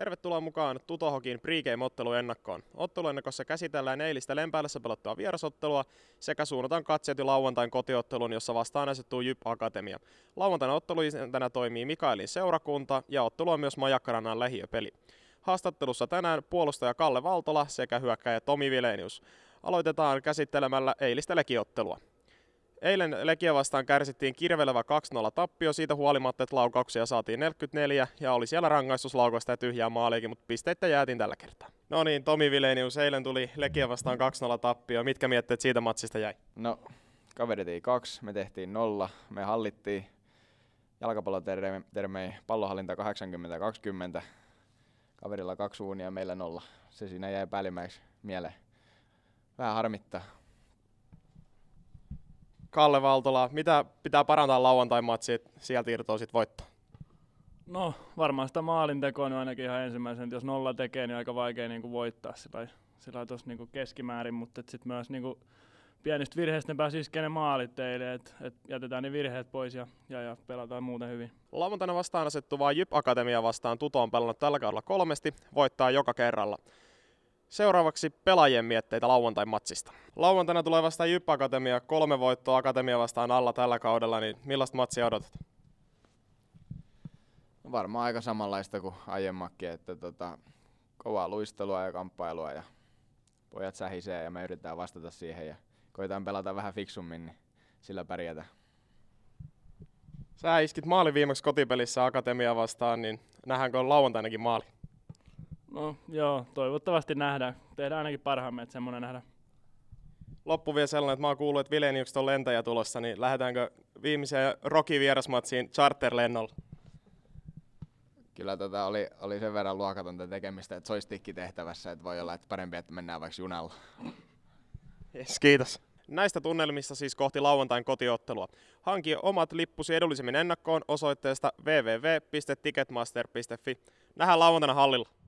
Tervetuloa mukaan Tutohokin pregame-ottelu ennakkoon. Otteluennakossa käsitellään eilistä Lempäälässä pelottua vierasottelua sekä suunnataan katseet jo lauantain kotiotteluun, jossa vastaan asettuu Jyp Akatemia. Lauantaina otteluisentänä toimii Mikaelin seurakunta ja ottelu on myös Majakkarannan lähiöpeli. Haastattelussa tänään puolustaja Kalle Valtola sekä hyökkäjä Tomi Vilenius. Aloitetaan käsittelemällä eilistä lekiottelua. Eilen Legia vastaan kärsittiin kirvelevä 2-0 tappio siitä huolimatta, että laukauksia saatiin 44 ja oli siellä rangaistuslaukoista ja tyhjää maaliakin, mutta pisteitä jäätiin tällä kertaa. No niin, Tomi Vilenius, eilen tuli Legia vastaan 2-0 tappio. Mitkä mietteet siitä matsista jäi? No, kaverit ei kaksi, me tehtiin nolla, me hallittiin jalkapallotermei pallohallinta 80-20, kaverilla kaksi uunia, meillä nolla. Se siinä jäi päällimmäiseksi mieleen. Vähän harmittaa, Kalle Valtola, mitä pitää parantaa lauantai että sieltä irtoa sitten voittaa? No varmaan sitä maalintekoa on ainakin ihan ensimmäisen, että jos nolla tekee, niin aika vaikea niin kuin voittaa sillä, sillä tuossa niin kuin keskimäärin, mutta sitten myös niin kuin pienistä virheistä ne pääsi iskeen ne maalit teille, että et jätetään ne virheet pois ja, ja, ja pelataan muuten hyvin. Lauantaina vastaan asettuvaa Jyp Akatemia vastaan Tuto on pelannut tällä kaudella kolmesti, voittaa joka kerralla. Seuraavaksi pelaajien mietteitä lauantai-matsista. Lauantaina tulee vasta Jyp Akatemia, kolme voittoa Akatemia vastaan alla tällä kaudella, niin millaista matsia odotat? No varmaan aika samanlaista kuin aiemmakin, että tota, kovaa luistelua ja kamppailua ja pojat sähisee ja me yritetään vastata siihen ja koitetaan pelata vähän fiksummin, niin sillä pärjätään. Sä iskit maali viimeksi kotipelissä Akatemia vastaan, niin nähdäänkö lauantainakin maali? No joo, toivottavasti nähdään. Tehdään ainakin parhaamme, että semmoinen nähdään. Loppu vielä sellainen, että mä oon kuullut, että Vileniukset on lentäjä tulossa, niin lähdetäänkö viimeiseen Rocky vierasmatsiin charterlennolla? Kyllä tätä tota oli, oli sen verran luokatonta tekemistä, että se olisi tehtävässä, että voi olla että parempi, että mennään vaikka junalla. Yes, kiitos. Näistä tunnelmissa siis kohti lauantain kotiottelua. Hanki omat lippusi edullisemmin ennakkoon osoitteesta www.ticketmaster.fi. Nähdään lauantaina hallilla.